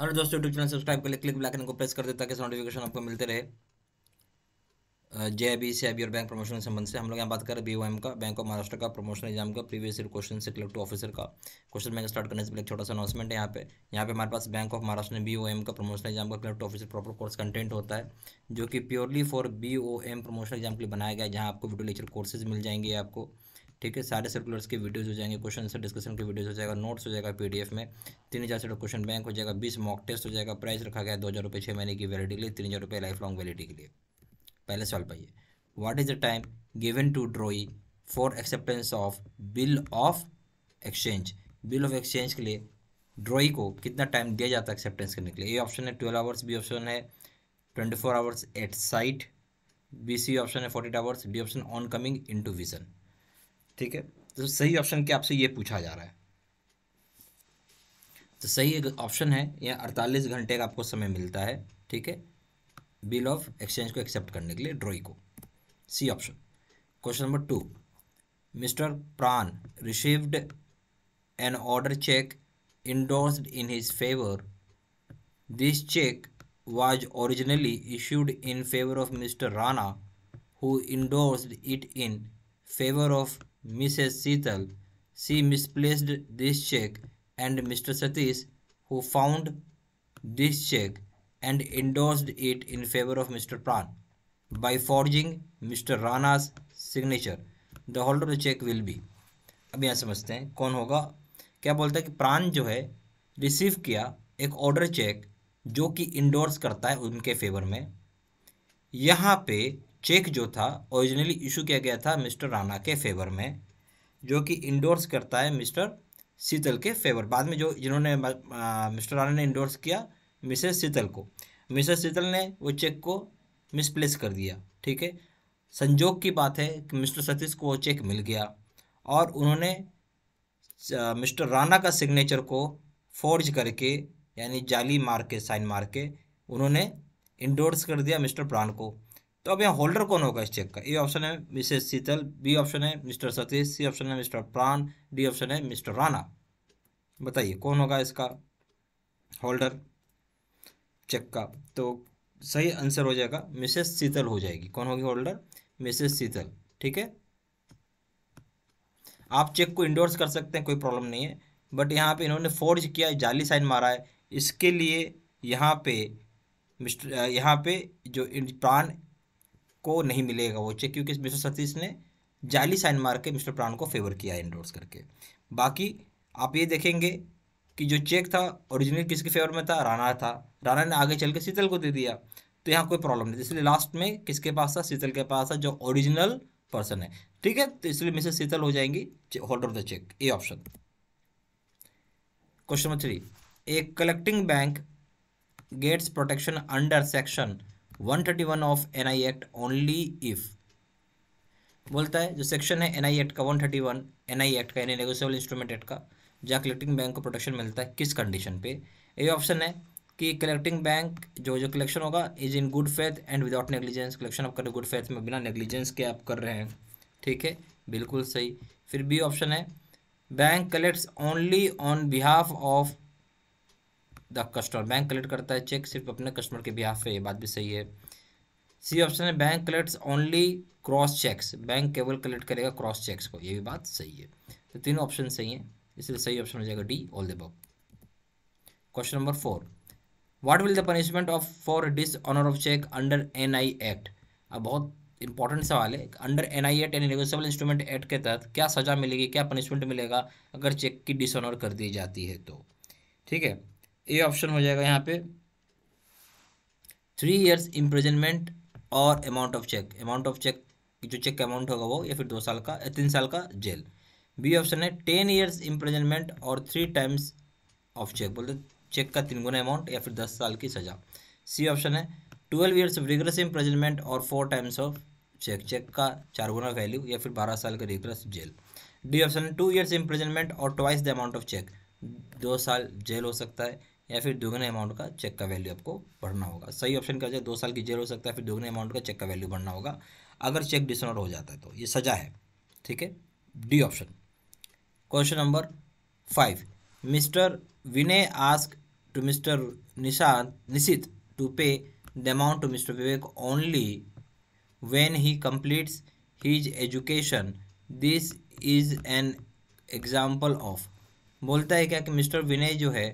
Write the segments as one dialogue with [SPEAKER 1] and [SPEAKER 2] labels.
[SPEAKER 1] हमारे दोस्तों YouTube channel subscribe कर ले क्लिक बैकन को प्रेस कर दे ताकि नोटिफिकेशन आपको मिलते रहे जे बी सी बी और बैंक प्रमोशन संबंध से हम लोग यहाँ बात कर रहे बी ओ एम का बैंक ऑफ महाराष्ट्र का प्रमोशन एग्जाम का प्रीवियस ईयर क्वेश्चन से कलेक्टिव ऑफिसर का क्वेश्चन बैंक स्टार्ट करने से पहले छोटा सा अनाउंसमेंट है यहाँ पे यहाँ पे हमारे पास बैंक ऑफ महाराष्ट्र ने बी ओ एम का प्रमोशन एग्जाम का collective officer proper course content होता है जो कि purely for B O M promotion exam के लिए बनाया गया जहाँ आपको वीडियो लेक्चर कोर्सेज मिल जाएंगे आपको ठीक है सारे सर्कुलर्स के वीडियोज़ हो जाएंगे क्वेश्चन आंसर डिस्कशन के वीडियोज़ हो जाएगा नोट्स हो जाएगा पी में तीन हज़ार से क्वेश्चन बैंक हो जाएगा बीस मॉक टेस्ट हो जाएगा प्राइस रखा गया दो हज़ार रुपये महीने की वैलिडी के लिए तीन हज़ार रुपये लाइफ लॉन्ग वैलिडी के लिए पहले सवाल पाइए what is the time given to drawee for acceptance of bill of exchange bill of exchange के लिए ड्रॉई को कितना टाइम दिया जाता है एक्सेप्टेंस करने के लिए ए ऑप्शन है ट्वेल्व आवर्स बी ऑप्शन है twenty four hours at sight B C option है forty hours D option on coming into vision ठीक है तो सही ऑप्शन क्या आपसे ये पूछा जा रहा है तो सही एक ऑप्शन है यहाँ अड़तालीस घंटे का आपको समय मिलता है ठीक है बिल ऑफ एक्सचेंज को एक्सेप्ट करने के लिए ड्रॉई को C option question number two Mr Pran received an order cheque endorse in his favour this cheque was originally issued in favour of Mr Rana who endorsed it in favour of Mrs. Sital. She misplaced this check and Mr. Satish, who found this check and endorsed it in favor of Mr. Pran by forging Mr. Rana's signature. The holder of cheque will be अब यहाँ समझते हैं कौन होगा क्या बोलता है कि प्राण जो है रिसीव किया एक ऑर्डर चेक जो कि इंडोर्स करता है उनके फेवर में यहाँ पे चेक जो था ओरिजिनली इशू किया गया था मिस्टर राणा के फेवर में जो कि इंडोर्स करता है मिस्टर शीतल के फेवर बाद में जो जिन्होंने मिस्टर राणा ने इंडोर्स किया मिसेस शीतल को मिसेस शीतल ने वो चेक को मिसप्लेस कर दिया ठीक है संजोग की बात है कि मिस्टर सतीश को वो चेक मिल गया और उन्होंने मिस्टर राणा का सिग्नेचर को फोर्ज करके यानी जाली मार के साइन मार के उन्होंने इंडोर्स कर दिया मिस्टर प्राण को तो अब यहाँ होल्डर कौन होगा इस चेक का ए ऑप्शन है मिसेस शीतल बी ऑप्शन है मिस्टर सतीश सी ऑप्शन है मिस्टर प्राण डी ऑप्शन है मिस्टर राणा बताइए कौन होगा इसका होल्डर चेक का तो सही आंसर हो जाएगा मिसेस शीतल हो जाएगी कौन होगी होल्डर मिसेस शीतल ठीक है आप चेक को इंडोर्स कर सकते हैं कोई प्रॉब्लम नहीं है बट यहाँ पे इन्होंने फोर्ज किया जाली साइन मारा है इसके लिए यहाँ पे मिस्टर यहाँ पे जो प्राण को नहीं मिलेगा वो चेक क्योंकि मिस्टर सतीश ने जाली साइन मार के मिस्टर प्राण को फेवर किया एंडोर्स इंडोर्स करके बाकी आप ये देखेंगे कि जो चेक था ओरिजिनल किसके फेवर में था राणा था राणा ने आगे चल के शीतल को दे दिया तो यहाँ कोई प्रॉब्लम नहीं इसलिए लास्ट में किसके पास था शीतल के पास था जो ओरिजिनल पर्सन है ठीक है तो इसलिए मिसेस शीतल हो जाएंगी holder of the cheque A option question number three a collecting bank gets protection under section 131 of NI Act only if बोलता है जो सेक्शन है एनआई एक्ट का 131 एनआई एक्ट का यानी नेगोशियबल इंस्ट्रूमेंट एक्ट का जहाँ कलेक्टिंग बैंक को प्रोटेक्शन मिलता है किस कंडीशन पे ये ऑप्शन है कि कलेक्टिंग बैंक जो जो कलेक्शन होगा is in good faith and without negligence collection आप कर रहे गुड फेथ में बिना नेग्लिजेंस के आप कर रहे हैं ठीक है बिल्कुल सही फिर बी ऑप्शन है bank collects only on behalf of the customer bank collect करता है चेक सिर्फ अपने कस्टमर के बिहाफ पे ये बात भी सही है सी ऑप्शन है bank collects only cross cheques bank केवल कलेक्ट करेगा क्रॉस चेक्स को ये भी बात सही है तो तीनों ऑप्शन सही हैं इसलिए सही ऑप्शन हो जाएगा D all the question number four what will the punishment of for dishonour of cheque under N I act अब बहुत इंपॉर्टेंट सवाल है अंडर एन आई एक्ट यानी नेगोशियबल इंस्ट्रूमेंट एक्ट के तहत क्या सजा मिलेगी क्या पनिशमेंट मिलेगा अगर चेक की डिसऑनर कर दी जाती है तो ठीक है ए ऑप्शन हो जाएगा यहाँ पे थ्री इयर्स इम्प्रेजनमेंट और amount of cheque amount of cheque जो चेक अमाउंट होगा वो या फिर दो साल का या तीन साल का जेल बी ऑप्शन है टेन ईयर्स इम्प्रेजनमेंट और थ्री टाइम्स ऑफ चेक बोलते चेक का तीन गुना अमाउंट या फिर दस साल की सजा सी ऑप्शन है twelve years of rigorous imprisonment और four times of cheque cheque का चार गुना वैल्यू या फिर बारह साल का रिग्रेस जेल डी ऑप्शन है टू ईयर्स इम्प्रेजनमेंट और twice the amount of cheque दो साल जेल हो सकता है या फिर दोगुने अमाउंट का चेक का वैल्यू आपको बढ़ना होगा सही ऑप्शन क्या हो जाए दो साल की जेल हो सकता है फिर दोगुने अमाउंट का चेक का वैल्यू बढ़ना होगा अगर चेक डिसऑनर हो जाता है तो ये सजा है ठीक है D option question number five Mr Vinay ask to Mr Nishant Nishit to pay the amount to Mr Vivek only when he completes his education this is an example of बोलता है क्या कि मिस्टर विनय जो है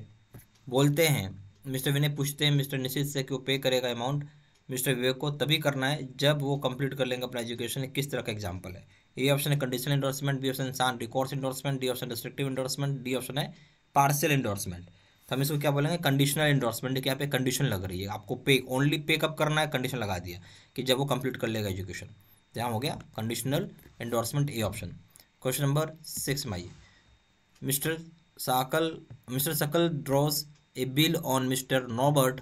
[SPEAKER 1] बोलते हैं मिस्टर विनय पूछते हैं मिस्टर निशित से कि वो पे करेगा अमाउंट मिस्टर विवेक को तभी करना है जब वो कंप्लीट कर लेंगे अपना एजुकेशन किस तरह का एग्जाम्पल है ए ऑप्शन है conditional endorsement B option sans recours endorsement D option restrictive endorsement D option है पार्सल इंडोर्समेंट तो हम इसको क्या बोलेंगे कंडीशनल इंडोर्समेंट की यहाँ पे कंडीशन लग रही है आपको पे ओनली पे कब करना है कंडीशन लगा दिया कि जब वो कंप्लीट कर लेगा एजुकेशन तो यहाँ हो गया conditional endorsement A option question number six में आइए Mr Sakal, Mr. Sakal draws a bill on Mr. Norbert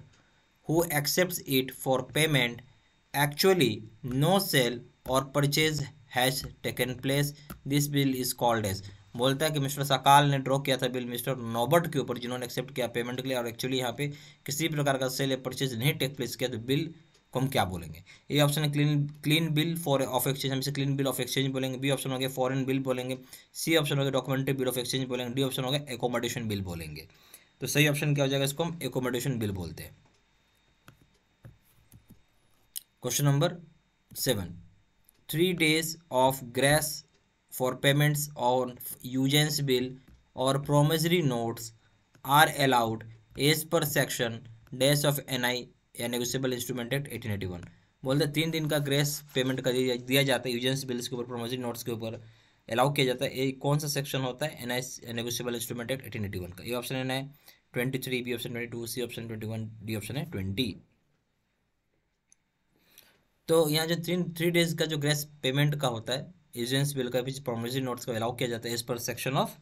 [SPEAKER 1] who accepts it for payment. Actually, no sale or purchase has taken place. This bill is called as बोलता है कि mister सकाल ने draw किया था bill mister Norbert के ऊपर जिन्होंने एक्सेप्ट किया पेमेंट के लिए और एक्चुअली यहाँ पे किसी भी प्रकार का सेल या परचेज नहीं टेक प्लेस किया तो बिल को हम क्या बोलेंगे ए ऑप्शन है clean clean bill for of exchange हम इसे क्लीन बिल ऑफ एक्सचेंज बोलेंगे बी ऑप्शन हो गया फॉरन बिल बोलेंगे सी ऑप्शन हो गया डॉक्यूमेंट्री बिल ऑफ एक्सचेंज बोलेंगे डी ऑप्शन हो गया एकोमोडेशन बिल बोलेंगे तो सही ऑप्शन क्या हो जाएगा इसको हम एकोमोडेशन बिल बोलते हैं question number seven three days of grace for payments on usance bill और promissory notes are allowed as per section dash of N I या negotiable instrument act eighteen eighty one बोलते तीन दिन का grace payment का दिया जाता है यूजेंस बिल्स के ऊपर प्रोमोसरी नोट्स के ऊपर अलाउ किया जाता है ये कौन सा सेक्शन होता है N I negotiable instrument act eighteen eighty one का ये ऑप्शन है ना twenty three B option twenty two C option twenty one D option है ट्वेंटी तो यहाँ जो तीन थ्री डेज का जो ग्रेस पेमेंट का होता है एजेंस बिल का भी प्रोमोसरी नोट्स का अलाउ किया जाता है एज पर सेक्शन ऑफ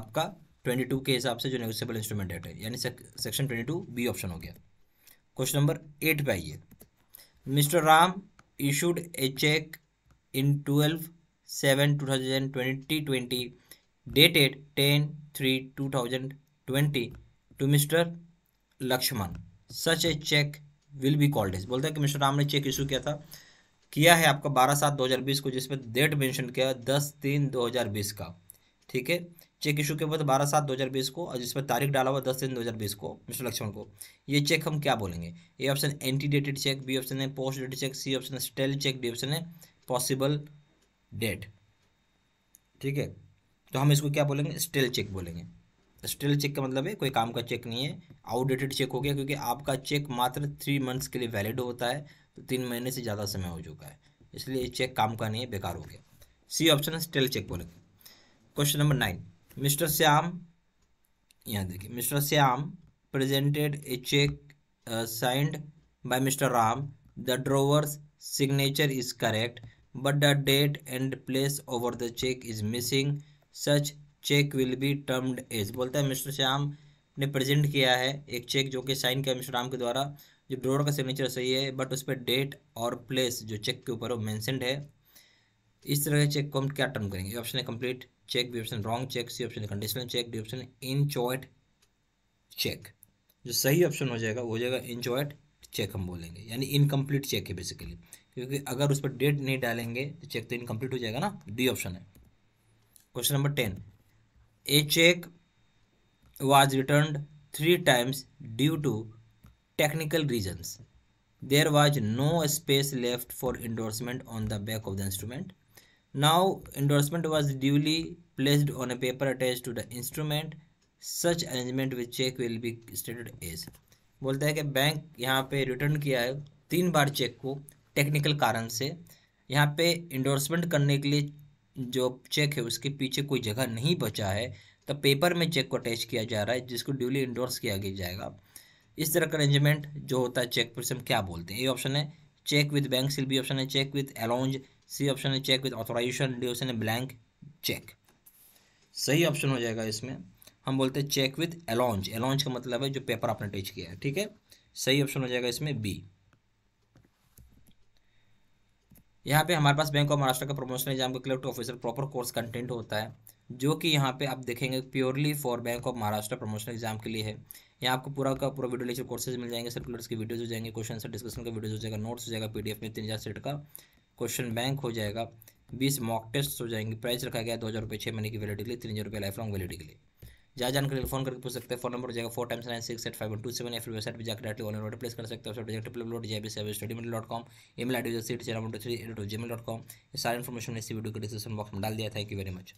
[SPEAKER 1] आपका ट्वेंटी टू के हिसाब से जो नेगोशियबल इंस्ट्रूमेंट डेट है यानी section twenty two B option हो गया क्वेश्चन नंबर एट पे आइए Mr Ram seven two thousand twenty twenty dated ten three two thousand twenty two Mr Lakshman such a cheque will be called is बोलता है कि mister Ram ने चेक इशू किया था किया है आपका बारह सात दो हजार बीस को जिसमें डेट मैंशन किया दस तीन दो हजार बीस का ठीक है चेक इशू के बाद बारह सात दो हज़ार बीस को और जिसमें तारीख डाला हुआ दस दिन दो हज़ार बीस को मिस्टर लक्ष्मण को ये चेक हम क्या बोलेंगे A option ante dated cheque B option है post dated cheque C option है स्टेल चेक डी ऑप्शन है पॉसिबल डेट ठीक है तो हम इसको क्या बोलेंगे स्टेल चेक बोलेंगे स्टेल चेक का मतलब है कोई काम का चेक नहीं है आउटडेटेड चेक हो गया क्योंकि आपका चेक मात्र थ्री मंथ्स के लिए वैलिड होता है तो तीन महीने से ज़्यादा समय हो चुका है इसलिए ये चेक काम का नहीं है बेकार हो गया सी ऑप्शन है स्टेल चेक बोलेंगे question number nine Mr Shyam यहाँ देखिए Mr Shyam presented a cheque signed by Mr Ram the drawer's signature is correct but the date and place over the cheque is missing such cheque will be termed as बोलता है mister Shyam ने present किया है एक check जो कि sign किया mister Ram के द्वारा जो ड्रोवर का सिग्नेचर सही है बट उस पर डेट और प्लेस जो चेक के ऊपर वो मैंसेंड है इस तरह के चेक को हम क्या टर्म करेंगे ऑप्शन है complete cheque B option wrong cheque C option conditional cheque D option inchoate cheque जो सही ऑप्शन हो जाएगा वो हो जाएगा इन चॉइट चेक हम बोलेंगे यानी इनकम्प्लीट चेक है बेसिकली क्योंकि अगर उस पर डेट नहीं डालेंगे तो चेक तो इनकम्प्लीट हो जाएगा ना डी ऑप्शन है question number ten a cheque was return three times due to technical reasons there was no space left for endorsement on the back of the instrument Now endorsement was duly placed on a paper attached to the instrument. Such arrangement with check will be stated as. बोलता है कि bank यहाँ पे return किया है तीन बार check को technical कारण से यहाँ पे इंडोर्समेंट करने के लिए जो चेक है उसके पीछे कोई जगह नहीं बचा है तो पेपर में चेक को अटैच किया जा रहा है जिसको ड्यूली इंडोर्स किया गया जाएगा इस तरह का अरेंजमेंट जो होता है चेक पर से हम क्या बोलते हैं ये ऑप्शन है चेक विद बैंक सिल भी ऑप्शन है cheque with allonge C option है cheque with authorisation D option है ब्लैंक चेक सही ऑप्शन हो जाएगा इसमें हम बोलते हैं चेक विद अलॉन्च अलॉन्च का मतलब है जो पेपर आपने टच किया है ठीक है सही ऑप्शन हो जाएगा इसमें बी यहाँ पे हमारे पास बैंक ऑफ महाराष्ट्र का प्रमोशन एग्जाम का clear to officer proper course content होता है जो कि यहाँ पे आप देखेंगे purely for bank of Maharashtra promotional exam के लिए है यहाँ आपको पूरा का पूरा वीडियो लेक्चर कोर्सेज मिल जाएंगे सर्कुलर्स की वीडियोज हो जाएंगे क्वेश्चन डिस्कशन का वीडियो हो जाएगा नोट्स हो जाएगा पीडीएफ में तीन हज़ार सेट का क्वेश्चन बैंक हो जाएगा बीस मॉक टेस्ट हो जाएंगे प्राइस रखा गया दो हज़ार रुपये छः महीने की वैलिडी के लिए तीन हज़ार रुपये लाइफ लॉन्ग वैलिडी के लिए जहाँ जानकारी फोन करके पूछ सकते हैं फोन नंबर हो जाएगा four times nine six eight five two seven या फिर वेबसाइट पर जाकर डायरेक्टली ऑनलाइन ऑर्डर प्लेस कर सकते हैं website triple dot G seven study dot com email I D C T G mail dot com सारी information इसी video के डिस्क्रिप्शन बॉक्स में डाल दिया थैंक यू वेरी मच